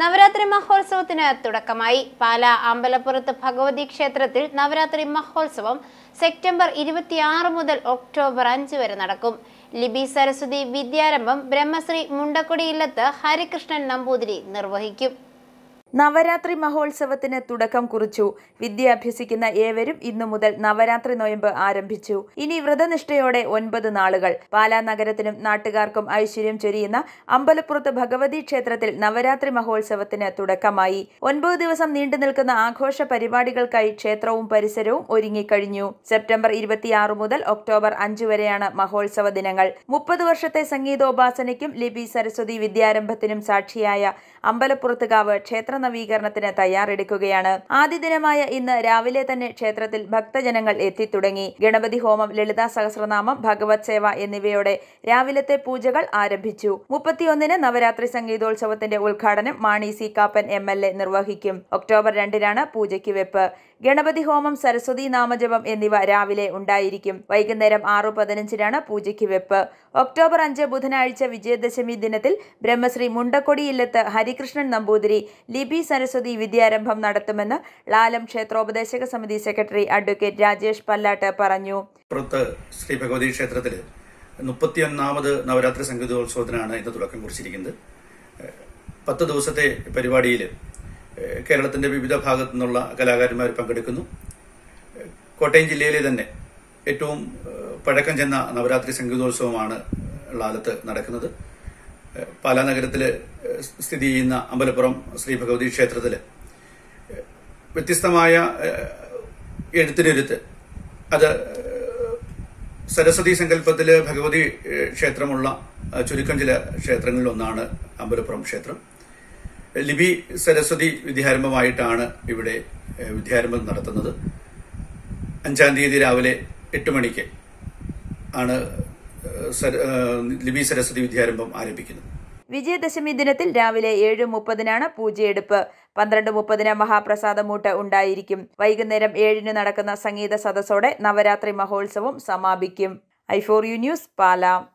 നവരാത്രി മഹോത്സവത്തിന് തുടക്കമായി പാല അമ്പലപ്പുറത്ത് ഭഗവതി ക്ഷേത്രത്തിൽ നവരാത്രി മഹോത്സവം സെപ്റ്റംബർ ഇരുപത്തിയാറ് മുതൽ ഒക്ടോബർ അഞ്ച് വരെ നടക്കും ലിബി സരസ്വതി വിദ്യാരംഭം ബ്രഹ്മശ്രീ മുണ്ടക്കുടി ഹരികൃഷ്ണൻ നമ്പൂതിരി നിർവഹിക്കും നവരാത്രി മഹോത്സവത്തിന് തുടക്കം കുറിച്ചു വിദ്യാഭ്യസിക്കുന്ന ഏവരും ഇന്നു മുതൽ നവരാത്രി നോയമ്പ് ആരംഭിച്ചു ഇനി വ്രതനിഷ്ഠയോടെ ഒൻപത് നാളുകൾ പാലാ നഗരത്തിനും നാട്ടുകാർക്കും ഐശ്വര്യം ചൊരിയുന്ന അമ്പലപ്പുറത്ത് ഭഗവതി ക്ഷേത്രത്തിൽ നവരാത്രി മഹോത്സവത്തിന് തുടക്കമായി ഒൻപത് ദിവസം നീണ്ടു നിൽക്കുന്ന ആഘോഷ പരിപാടികൾക്കായി ക്ഷേത്രവും പരിസരവും ഒരുങ്ങിക്കഴിഞ്ഞു സെപ്റ്റംബർ ഇരുപത്തിയാറ് മുതൽ ഒക്ടോബർ അഞ്ചു വരെയാണ് മഹോത്സവ ദിനങ്ങൾ മുപ്പത് വർഷത്തെ സംഗീതോപാസനയ്ക്കും ലിപി സരസ്വതി വിദ്യാരംഭത്തിനും സാക്ഷിയായ അമ്പലപ്പുറത്തുകാവ് ക്ഷേത്ര നവീകരണത്തിന് തയ്യാറെടുക്കുകയാണ് ആദ്യ ദിനമായ ഇന്ന് രാവിലെ തന്നെ ക്ഷേത്രത്തിൽ ഭക്തജനങ്ങൾ എത്തിത്തുടങ്ങി ഗണപതി ഹോമം ലളിതാ സഹസ്രനാമം ഭഗവത് സേവ എന്നിവയോടെ രാവിലത്തെ പൂജകൾ ആരംഭിച്ചു മുപ്പത്തിയൊന്നിന് നവരാത്രി സംഗീതോത്സവത്തിന്റെ ഉദ്ഘാടനം Mani C Kappan M L A നിർവഹിക്കും ഒക്ടോബർ രണ്ടിനാണ് പൂജയ്ക്ക് വെപ്പ് ഗണപതി ഹോമം സരസ്വതി നാമജപം എന്നിവ രാവിലെ ഉണ്ടായിരിക്കും വൈകുന്നേരം ആറ് പതിനഞ്ചിനാണ് പൂജയ്ക്ക് വെപ്പ് ഒക്ടോബർ അഞ്ച് ബുധനാഴ്ച വിജയദശമി ദിനത്തിൽ ബ്രഹ്മശ്രീ മുണ്ടക്കൊടിയില്ലത്ത് ഹരികൃഷ്ണൻ നമ്പൂതിരി ലീപ് ബി സരസ്വതി വിദ്യാരംഭം നടത്തുമെന്ന് ലാലം ക്ഷേത്രോപദേശക സമിതി സെക്രട്ടറി അഡ്വക്കേറ്റ് രാജേഷ് പല്ലാട്ട് പറഞ്ഞു പുറത്ത് ശ്രീ ഭഗവതി ക്ഷേത്രത്തിൽ മുപ്പത്തിയൊന്നാമത് നവരാത്രി സംഗീതോത്സവത്തിനാണ് ഇന്ന് തുടക്കം കുറിച്ചിരിക്കുന്നത് പത്ത് ദിവസത്തെ പരിപാടിയിൽ കേരളത്തിന്റെ വിവിധ ഭാഗത്തു നിന്നുള്ള കലാകാരന്മാർ പങ്കെടുക്കുന്നു കോട്ടയം ജില്ലയിലെ തന്നെ ഏറ്റവും പഴക്കം ചെന്ന നവരാത്രി സംഗീതോത്സവമാണ് ലാലത്ത് നടക്കുന്നത് പാലാ നഗരത്തിൽ സ്ഥിതി ചെയ്യുന്ന അമ്പലപ്പുറം ശ്രീ ഭഗവതി ക്ഷേത്രത്തിൽ വ്യത്യസ്തമായ എഴുത്തിനിരുത്ത് അത് സരസ്വതി സങ്കല്പത്തിൽ ഭഗവതി ക്ഷേത്രമുള്ള ചുരുക്കം ചില ക്ഷേത്രങ്ങളിൽ ഒന്നാണ് അമ്പലപ്പുറം ക്ഷേത്രം ലിബി സരസ്വതി വിദ്യാരംഭമായിട്ടാണ് ഇവിടെ വിദ്യാരംഭം നടത്തുന്നത് അഞ്ചാം തീയതി രാവിലെ എട്ട് മണിക്ക് ആണ് ലിബി സരസ്വതി വിദ്യാരംഭം ആരംഭിക്കുന്നു വിജയദശമി ദിനത്തിൽ രാവിലെ ഏഴ് മുപ്പതിനാണ് പൂജയെടുപ്പ് പന്ത്രണ്ട് മുപ്പതിന് മഹാപ്രസാദമൂട്ട് ഉണ്ടായിരിക്കും വൈകുന്നേരം ഏഴിന് നടക്കുന്ന സംഗീത സദസ്സോടെ നവരാത്രി മഹോത്സവം സമാപിക്കും ഐ ഫോർ യു ന്യൂസ് പാലാം